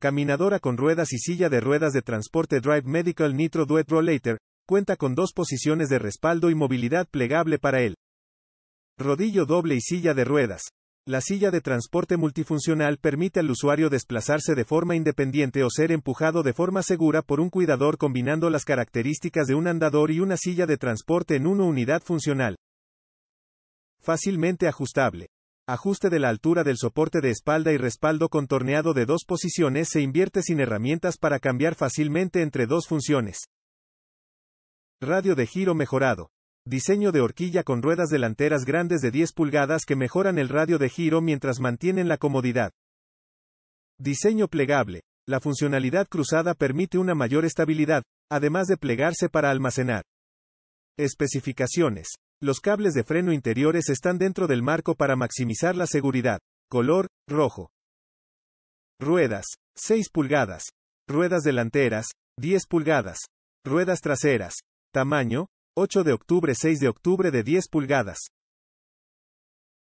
caminadora con ruedas y silla de ruedas de transporte Drive Medical Nitro Duet Rollator, cuenta con dos posiciones de respaldo y movilidad plegable para él. Rodillo doble y silla de ruedas. La silla de transporte multifuncional permite al usuario desplazarse de forma independiente o ser empujado de forma segura por un cuidador combinando las características de un andador y una silla de transporte en una unidad funcional. Fácilmente ajustable ajuste de la altura del soporte de espalda y respaldo contorneado de dos posiciones se invierte sin herramientas para cambiar fácilmente entre dos funciones. Radio de giro mejorado. Diseño de horquilla con ruedas delanteras grandes de 10 pulgadas que mejoran el radio de giro mientras mantienen la comodidad. Diseño plegable. La funcionalidad cruzada permite una mayor estabilidad, además de plegarse para almacenar. Especificaciones. Los cables de freno interiores están dentro del marco para maximizar la seguridad. Color, rojo. Ruedas, 6 pulgadas. Ruedas delanteras, 10 pulgadas. Ruedas traseras. Tamaño, 8 de octubre 6 de octubre de 10 pulgadas.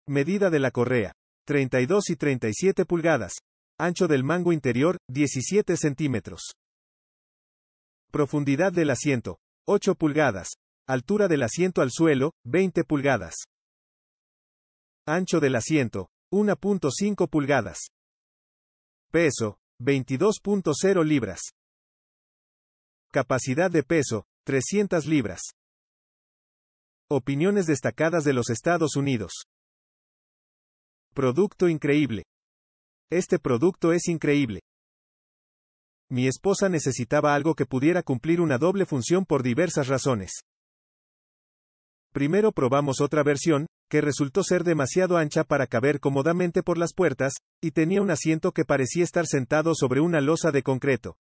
Medida de la correa, 32 y 37 pulgadas. Ancho del mango interior, 17 centímetros. Profundidad del asiento, 8 pulgadas. Altura del asiento al suelo, 20 pulgadas. Ancho del asiento, 1.5 pulgadas. Peso, 22.0 libras. Capacidad de peso, 300 libras. Opiniones destacadas de los Estados Unidos. Producto increíble. Este producto es increíble. Mi esposa necesitaba algo que pudiera cumplir una doble función por diversas razones. Primero probamos otra versión, que resultó ser demasiado ancha para caber cómodamente por las puertas, y tenía un asiento que parecía estar sentado sobre una losa de concreto.